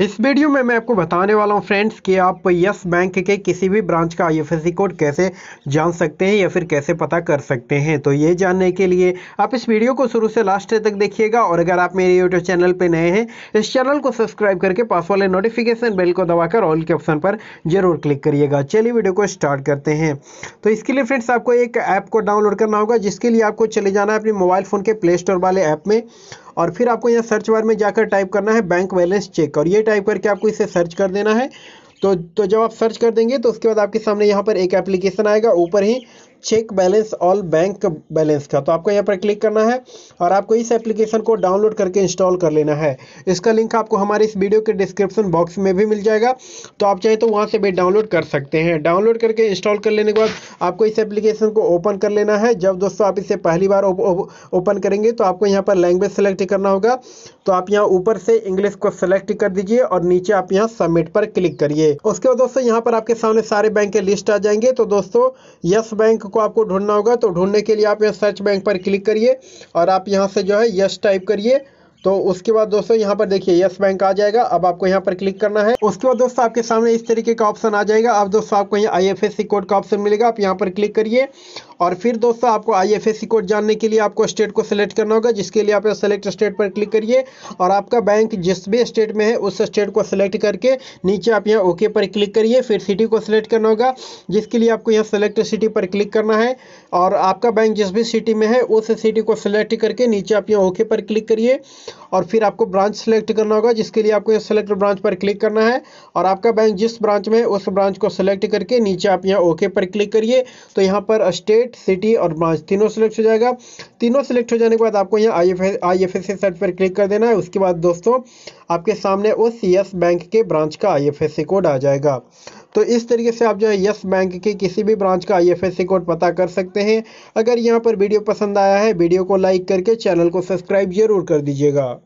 इस वीडियो में मैं आपको बताने वाला हूं फ्रेंड्स कि आप यस बैंक के किसी भी ब्रांच का आईएफएससी कोड कैसे जान सकते हैं या फिर कैसे पता कर सकते हैं तो ये जानने के लिए आप इस वीडियो को शुरू से लास्ट तक देखिएगा और अगर आप मेरे यूट्यूब चैनल पर नए हैं इस चैनल को सब्सक्राइब करके पास वाले नोटिफिकेशन बेल को दबाकर ऑल के ऑप्शन पर जरूर क्लिक करिएगा चलिए वीडियो को स्टार्ट करते हैं तो इसके लिए फ्रेंड्स आपको एक ऐप को डाउनलोड करना होगा जिसके लिए आपको चले जाना है अपने मोबाइल फ़ोन के प्ले स्टोर वाले ऐप में और फिर आपको यहाँ सर्च बार में जाकर टाइप करना है बैंक बैलेंस चेक और ये टाइप करके आपको इसे सर्च कर देना है तो तो जब आप सर्च कर देंगे तो उसके बाद आपके सामने यहाँ पर एक एप्लीकेशन आएगा ऊपर ही check balance all bank balance का तो आपको यहाँ पर क्लिक करना है और आपको इस एप्लीकेशन को डाउनलोड करके इंस्टॉल कर लेना है इसका लिंक आपको हमारे इस वीडियो के डिस्क्रिप्शन बॉक्स में भी मिल जाएगा तो आप चाहें तो वहाँ से भी डाउनलोड कर सकते हैं डाउनलोड करके इंस्टॉल कर लेने के बाद आपको इस एप्लीकेशन को ओपन कर लेना है जब दोस्तों आप इसे पहली बार ओपन करेंगे तो आपको यहाँ पर लैंग्वेज सेलेक्ट करना होगा तो आप यहाँ ऊपर से इंग्लिश को सेलेक्ट कर दीजिए और नीचे आप यहाँ सबमिट पर क्लिक करिए उसके बाद दोस्तों यहाँ पर आपके सामने सारे बैंक के लिस्ट आ जाएंगे तो दोस्तों यस बैंक को आपको ढूंढना होगा तो ढूंढने के लिए आप यहाँ सर्च बैंक पर क्लिक करिए और आप यहाँ से जो है यस टाइप करिए तो उसके बाद दोस्तों यहाँ पर देखिए यस बैंक आ जाएगा अब आपको यहाँ पर क्लिक करना है उसके बाद दोस्तों आपके सामने इस तरीके का ऑप्शन आ जाएगा अब दोस्तों आपको यहाँ आई कोड का ऑप्शन मिलेगा आप यहाँ पर क्लिक करिए और फिर दोस्तों आपको I F S C code जानने के लिए आपको स्टेट को सिलेक्ट करना होगा जिसके लिए आप सेलेक्ट स्टेट पर क्लिक करिए और आपका बैंक जिस भी स्टेट में है उस स्टेट को सिलेक्ट करके नीचे आप यहाँ ओके पर क्लिक करिए फिर सिटी को सिलेक्ट करना होगा जिसके लिए आपको यहाँ सेलेक्ट सिटी पर क्लिक करना है और आपका बैंक जिस भी सिटी में है उस सिटी को सिलेक्ट करके नीचे आप यहाँ ओके पर क्लिक करिए और फिर आपको ब्रांच सेलेक्ट करना होगा जिसके लिए आपको यहाँ सेलेक्ट ब्रांच पर क्लिक करना है और आपका बैंक जिस ब्रांच में है उस ब्रांच को सेलेक्ट करके नीचे आप यहाँ ओके पर क्लिक करिए तो यहाँ पर स्टेट स्टेट सिटी और ब्रांच तीनों सिलेक्ट हो जाएगा तीनों सिलेक्ट हो जाने के बाद आपको यहाँ आई एफ आई एफ पर क्लिक कर देना है उसके बाद दोस्तों आपके सामने उस यस बैंक के ब्रांच का I F S C code आ जाएगा तो इस तरीके से आप जो है यस बैंक के किसी भी ब्रांच का आईएफएससी कोड पता कर सकते हैं अगर यहाँ पर वीडियो पसंद आया है वीडियो को लाइक करके चैनल को सब्सक्राइब जरूर कर दीजिएगा